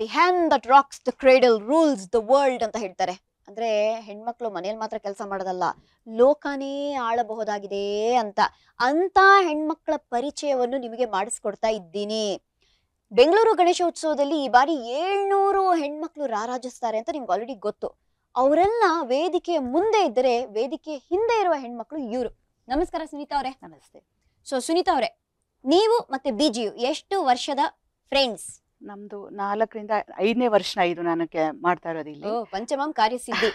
the hand that rocks the cradle rules the world ಅಂತ ಹೇಳ್ತಾರೆ ಅಂದರೆ ಹೆಣ್ಮಕ್ಳು ಮನೇಲಿ ಮಾತ್ರ ಕೆಲಸ ಮಾಡೋದಲ್ಲ ಲೋಕನೇ ಆಳಬಹುದಾಗಿದೆ ಅಂತ ಅಂಥ ಹೆಣ್ಮಕ್ಳ ಪರಿಚಯವನ್ನು ನಿಮಗೆ ಮಾಡಿಸ್ಕೊಡ್ತಾ ಇದ್ದೀನಿ ಬೆಂಗಳೂರು ಗಣೇಶೋತ್ಸವದಲ್ಲಿ ಈ ಬಾರಿ ಏಳ್ನೂರು ಹೆಣ್ಮಕ್ಳು ರಾರಾಜಿಸ್ತಾರೆ ಅಂತ ನಿಮ್ಗೆ ಆಲ್ರೆಡಿ ಗೊತ್ತು ಅವರೆಲ್ಲ ವೇದಿಕೆಯ ಮುಂದೆ ಇದ್ದರೆ ವೇದಿಕೆಯ ಹಿಂದೆ ಇರುವ ಹೆಣ್ಮಕ್ಳು ಇವರು ನಮಸ್ಕಾರ ಸುನೀತಾ ಅವರೇ ನಮಸ್ತೆ ಸೊ ಸುನೀತಾ ಅವರೇ ನೀವು ಮತ್ತೆ ಬಿಜಿಯು ಎಷ್ಟು ವರ್ಷದ ಫ್ರೆಂಡ್ಸ್ ನಮ್ದು ನಾಲ್ಕರಿಂದ ಐದನೇ ವರ್ಷ ಇದು ನಾನು ಮಾಡ್ತಾ ಇರೋದು ಇಲ್ಲಿ ಪಂಚಮಂ ಕಾರ್ಯಸಿದ್ಧಿ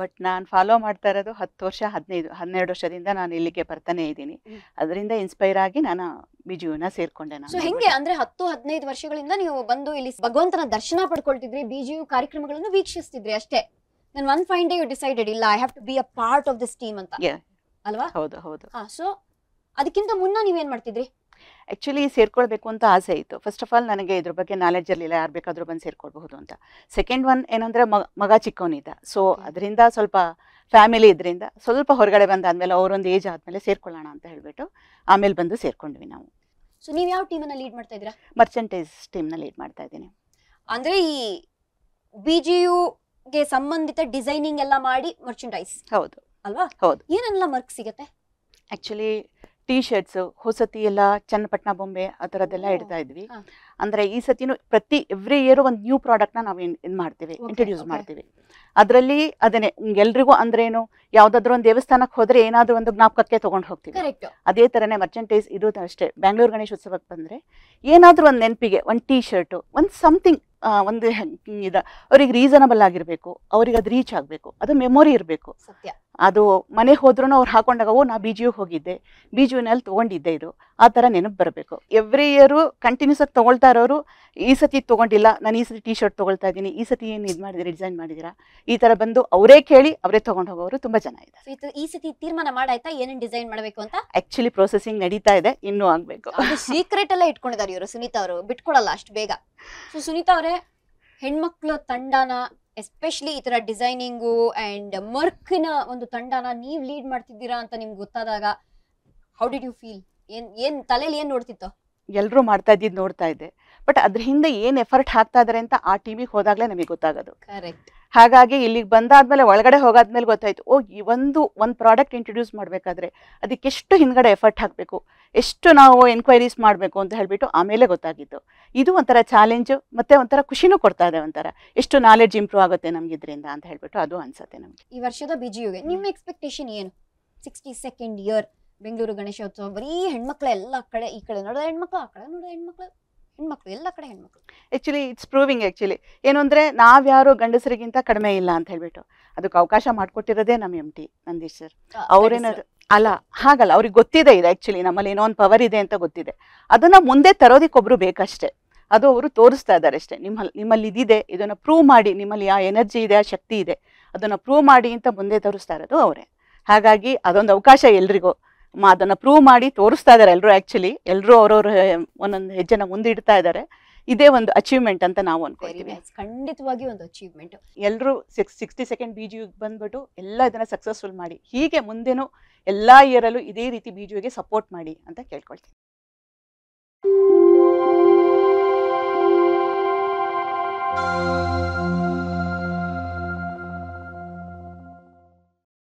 ಬಟ್ ನಾನು ಫಾಲೋ ಮಾಡ್ತಾ ಇರೋದು ಹತ್ತು ವರ್ಷ ಹದಿನೈದು ಹನ್ನೆರಡು ವರ್ಷದಿಂದ ನಾನು ಇಲ್ಲಿಗೆ ಬರ್ತಾನೆ ಇದ್ದೀನಿ ಅದರಿಂದ ಇನ್ಸ್ಪೈರ್ ಆಗಿ ನಾನು ಬಿಜಿಯುನ ಸೇರ್ಕೊಂಡೆ ನಾನು ಹೆಂಗೆ ಅಂದ್ರೆ ಹತ್ತು ಹದಿನೈದು ವರ್ಷಗಳಿಂದ ನೀವು ಬಂದು ಇಲ್ಲಿ ಭಗವಂತನ ದರ್ಶನ ಪಡ್ಕೊಳ್ತಿದ್ರಿ ಬಿಜಿಯು ಕಾರ್ಯಕ್ರಮಗಳನ್ನು ವೀಕ್ಷಿಸ್ತಿದ್ರಿ ಅಷ್ಟೇ ನಾನು one fine day you decided ಇಲ್ಲ I have to be a part of this team ಅಂತ ಅಲ್ವಾ ಹೌದು ಹೌದು ಸೊ ಅದಕ್ಕಿಂತ ಮುನ್ನ ನೀವೇನ್ ಮಾಡ್ತಿದ್ರಿ ಆ್ಯಕ್ಚುಲಿ ಸೇರ್ಕೊಳ್ಬೇಕು ಅಂತ ಆಸೆ ಇತ್ತು ಫಸ್ಟ್ ಆಫ್ ಆಲ್ ನನಗೆ ಇದ್ರ ಬಗ್ಗೆ ನಾಲೆಜ್ ಇರಲಿಲ್ಲ ಯಾರು ಬೇಕಾದರೂ ಬಂದು ಸೇರ್ಕೊಳ್ಬಹುದು ಅಂತ ಸೆಕೆಂಡ್ ಒನ್ ಏನಂದರೆ ಮಗ ಚಿಕ್ಕವನಿದ್ದ ಸೊ ಅದರಿಂದ ಸ್ವಲ್ಪ ಫ್ಯಾಮಿಲಿ ಇದರಿಂದ ಸ್ವಲ್ಪ ಹೊರಗಡೆ ಬಂದಾದ್ಮೇಲೆ ಅವರೊಂದು ಏಜ್ ಆದಮೇಲೆ ಸೇರ್ಕೊಳ್ಳೋಣ ಅಂತ ಹೇಳಿಬಿಟ್ಟು ಆಮೇಲೆ ಬಂದು ಸೇರ್ಕೊಂಡ್ವಿ ನಾವು ಸೊ ನೀವು ಯಾವ ಟೀಮನ್ನು ಲೀಡ್ ಮಾಡ್ತಾ ಇದ್ದೀರಾ ಮರ್ಚೆಂಟೈಸ್ ಟೀಮ್ನ ಲೀಡ್ ಮಾಡ್ತಾ ಇದ್ದೀನಿ ಅಂದರೆ ಈ ಬಿ ಜಿ ಯುಗೆ ಸಂಬಂಧಿತ ಡಿಸೈನಿಂಗ್ ಎಲ್ಲ ಮಾಡಿ ಮರ್ಚೆಂಟೈಸ್ ಹೌದು ಅಲ್ವಾ ಹೌದು ಏನೆಲ್ಲ ಮರ್ಕ್ ಸಿಗುತ್ತೆ ಆ್ಯಕ್ಚುಲಿ ಟೀ ಶರ್ಟ್ಸ್ ಹೊಸತಿ ಎಲ್ಲ ಚನ್ನಪಟ್ಟಣ ಬೊಂಬೆ ಆ ಥರದ್ದೆಲ್ಲ ಇಡ್ತಾ ಇದ್ವಿ ಅಂದರೆ ಈ ಸತಿನೂ ಪ್ರತಿ ಎವ್ರಿ ಇಯರ್ ಒಂದು ನ್ಯೂ ಪ್ರಾಡಕ್ಟ್ನ ನಾವು ಇದು ಮಾಡ್ತೀವಿ ಇಂಟ್ರೊಡ್ಯೂಸ್ ಮಾಡ್ತೀವಿ ಅದರಲ್ಲಿ ಅದನ್ನೇ ಎಲ್ರಿಗೂ ಅಂದ್ರೇನು ಯಾವುದಾದ್ರೂ ಒಂದು ದೇವಸ್ಥಾನಕ್ಕೆ ಹೋದರೆ ಏನಾದರೂ ಒಂದು ಜ್ಞಾಪಕಕ್ಕೆ ತಗೊಂಡು ಹೋಗ್ತೀವಿ ಅದೇ ಥರನೇ ಮರ್ಚೆಂಟೈಸ್ ಇದು ಅಷ್ಟೇ ಗಣೇಶ ಉತ್ಸವಕ್ಕೆ ಬಂದರೆ ಏನಾದರೂ ಒಂದು ನೆನಪಿಗೆ ಒಂದು ಟೀ ಶರ್ಟು ಒಂದು ಸಮಥಿಂಗ್ ಒಂದು ಇದ ಅವ್ರಿಗೆ ರೀಸನಬಲ್ ಆಗಿರಬೇಕು ಅವ್ರಿಗೆ ಅದು ರೀಚ್ ಆಗಬೇಕು ಅದು ಮೆಮೊರಿ ಇರಬೇಕು ಸತ್ಯ ಅದು ಮನೆಗೆ ಹೋದ್ರೂ ಅವ್ರು ಹಾಕೊಂಡಾಗ ಓ ನಾ ಬೀಜಿಯು ಹೋಗಿದ್ದೆ ಬೀಜುವಿನಲ್ಲಿ ತಗೊಂಡಿದ್ದೆ ಇದು ಆ ಥರ ನೆನಪು ಬರಬೇಕು ಎವ್ರಿ ಇಯರು ಕಂಟಿನ್ಯೂಸ್ ಆಗಿ ತೊಗೊಳ್ತಾ ಇರೋರು ಈ ಸತಿ ತೊಗೊಂಡಿಲ್ಲ ನಾನು ಈ ಸತಿ ಟಿ ಶರ್ಟ್ ತೊಗೊಳ್ತಾ ಇದ್ದೀನಿ ಈ ಸತಿ ಏನು ಇದು ಮಾಡಿದ್ರೆ ಡಿಸೈನ್ ಮಾಡಿದೀರಾ ಈ ಥರ ಬಂದು ಅವರೇ ಕೇಳಿ ಅವರೇ ತೊಗೊಂಡು ಹೋಗೋರು ತುಂಬ ಜನ ಇದ್ದಾರೆ ಈ ಸತಿ ತೀರ್ಮಾನ ಮಾಡಾಯ್ತಾ ಏನೇನು ಡಿಸೈನ್ ಮಾಡಬೇಕು ಅಂತ ಆ್ಯಕ್ಚುಲಿ ಪ್ರೊಸೆಸಿಂಗ್ ನಡೀತಾ ಇದೆ ಇನ್ನೂ ಆಗಬೇಕು ಸೀಕ್ರೆಟ್ ಎಲ್ಲ ಇಟ್ಕೊಂಡಿದ್ದಾರೆ ಇವರು ಸುನೀತಾ ಅವರು ಬಿಟ್ಕೊಡಲ್ಲ ಅಷ್ಟು ಬೇಗ ಸೊ ಸುನೀತಾ ಅವರೇ ಹೆಣ್ಮಕ್ಳ ತಂಡನ ಎಸ್ಪೆಷಲಿ ಈ ಥರ ಡಿಸೈನಿಂಗು ಆ್ಯಂಡ್ ಮರ್ಕಿನ ಒಂದು ತಂಡನ ನೀವು ಲೀಡ್ ಮಾಡ್ತಿದ್ದೀರಾ ಅಂತ ನಿಮ್ಗೆ ಗೊತ್ತಾದಾಗ ಹೌ ಡಿಡ್ ಯು ಫೀಲ್ ಏನ್ ಏನ್ ತಲೆಯಲ್ಲಿ ಏನ್ ನೋಡ್ತಿತ್ತು ಎಲ್ಲರೂ ಮಾಡ್ತಾ ಇದ್ದಿದ್ ನೋಡ್ತಾ ಇದ್ದೆ ಬಟ್ ಅದ್ರ ಹಿಂದೆ ಏನ್ ಎಫರ್ಟ್ ಹಾಕ್ತಾ ಇದಾರೆ ಅಂತ ಆ ಟೀಮಿಗೆ ಹೋದಾಗ್ಲೇ ನಮಗೆ ಗೊತ್ತಾಗೋದು ಕರೆಕ್ಟ್ ಹಾಗಾಗಿ ಇಲ್ಲಿಗೆ ಬಂದಾದ್ಮೇಲೆ ಒಳಗಡೆ ಹೋಗಾದ್ಮೇಲೆ ಗೊತ್ತಾಯ್ತು ಓ ಈ ಒಂದು ಒಂದು ಪ್ರಾಡಕ್ಟ್ ಇಂಟ್ರೊಡ್ಯೂಸ್ ಮಾಡಬೇಕಾದ್ರೆ ಅದಕ್ಕೆ ಎಷ್ಟು ಹಿಂದ್ಗಡೆ ಎಫರ್ಟ್ ಹಾಕಬೇಕು ಎಷ್ಟು ನಾವು ಎನ್ಕ್ವೈರೀಸ್ ಮಾಡಬೇಕು ಅಂತ ಹೇಳ್ಬಿಟ್ಟು ಆಮೇಲೆ ಗೊತ್ತಾಗಿದ್ದು ಇದು ಒಂಥರ ಚಾಲೆಂಜ್ ಮತ್ತೆ ಒಂಥರ ಖುಷಿನೂ ಕೊಡ್ತಾ ಇದೆ ಒಂಥರ ಎಷ್ಟು ನಾಲೆಜ್ ಇಂಪ್ರೂವ್ ಆಗುತ್ತೆ ನಮ್ಗೆ ಇದರಿಂದ ಅಂತ ಹೇಳ್ಬಿಟ್ಟು ಅದು ಅನ್ಸುತ್ತೆ ನಮಗೆ ಈ ವರ್ಷದ ಬಿಜಿಯುಗೆ ನಿಮ್ಮ ಎಕ್ಸ್ಪೆಕ್ಟೇಷನ್ ಏನು sixty second year Bengaluru Ganeshotsav ಬರೀ ಹೆಣ್ಮಕ್ಳು ಎಲ್ಲ ಕಡೆ ಈ ಕಡೆ ನೋಡೋ ಹೆಣ್ಮಕ್ಳು ಆ ಕಡೆ ಹೆಣ್ಮಕ್ಳು ಹೆಣ್ಮಕ್ಳು ಎಲ್ಲ ಕಡೆ ಹೆಣ್ಮಕ್ಳು ಆ್ಯಕ್ಚುಲಿ ಇಟ್ಸ್ ಪ್ರೂವಿಂಗ್ ಆ್ಯಕ್ಚುಲಿ ಏನು ಅಂದರೆ ನಾವ್ಯಾರು ಗಂಡಸರಿಗಿಂತ ಕಡಿಮೆ ಇಲ್ಲ ಅಂತ ಹೇಳ್ಬಿಟ್ಟು ಅದಕ್ಕೆ ಅವಕಾಶ ಮಾಡಿಕೊಟ್ಟಿರೋದೇ ನಮ್ಮ ಎಂ ಟಿ ನಂದೀಶ್ ಸರ್ ಅವರೇನಾದ್ರು ಅಲ್ಲ ಹಾಗಲ್ಲ ಅವ್ರಿಗೆ ಗೊತ್ತಿದೆ ಇದೆ ಆ್ಯಕ್ಚುಲಿ ನಮ್ಮಲ್ಲಿ ಏನೋ ಒಂದು ಪವರ್ ಇದೆ ಅಂತ ಗೊತ್ತಿದೆ ಅದನ್ನು ಮುಂದೆ ತರೋದಿಕ್ಕೊಬ್ರು ಬೇಕಷ್ಟೇ ಅದು ಅವರು ತೋರಿಸ್ತಾ ಇದ್ದಾರೆ ಅಷ್ಟೇ ನಿಮ್ಮಲ್ಲಿ ನಿಮ್ಮಲ್ಲಿ ಇದಿದೆ ಇದನ್ನು ಪ್ರೂವ್ ಮಾಡಿ ನಿಮ್ಮಲ್ಲಿ ಆ ಎನರ್ಜಿ ಇದೆ ಆ ಶಕ್ತಿ ಇದೆ ಅದನ್ನು ಪ್ರೂವ್ ಮಾಡಿ ಅಂತ ಮುಂದೆ ತೋರಿಸ್ತಾ ಇರೋದು ಅವರೇ ಹಾಗಾಗಿ ಅದೊಂದು ಅವಕಾಶ ಎಲ್ರಿಗೂ ಅದನ್ನ ಪ್ರೂವ್ ಮಾಡಿ ತೋರಿಸ್ತಾ ಇದ್ದಾರೆ ಎಲ್ಲರೂ ಆಕ್ಚುಲಿ ಎಲ್ಲರೂ ಅವರವರು ಒಂದೊಂದು ಹೆಜ್ಜೆನ ಮುಂದಿಡ್ತಾ ಇದ್ದಾರೆ ಇದೇ ಒಂದು ಅಚೀವ್ಮೆಂಟ್ ಅಂತ ನಾವು ಅನ್ಕೊಳ್ತೀವಿ ಖಂಡಿತವಾಗಿ ಒಂದು ಅಚೀವ್ಮೆಂಟ್ ಎಲ್ಲರೂ six sixty second B G ಬಂದ್ಬಿಟ್ಟು ಎಲ್ಲ ಇದನ್ನ ಸಕ್ಸಸ್ಫುಲ್ ಮಾಡಿ ಹೀಗೆ ಮುಂದೆನೂ ಎಲ್ಲ ಇಯರಲ್ಲೂ ಇದೇ ರೀತಿ ಬಿ ಜಿ ಸಪೋರ್ಟ್ ಮಾಡಿ ಅಂತ ಕೇಳ್ಕೊಳ್ತೀನಿ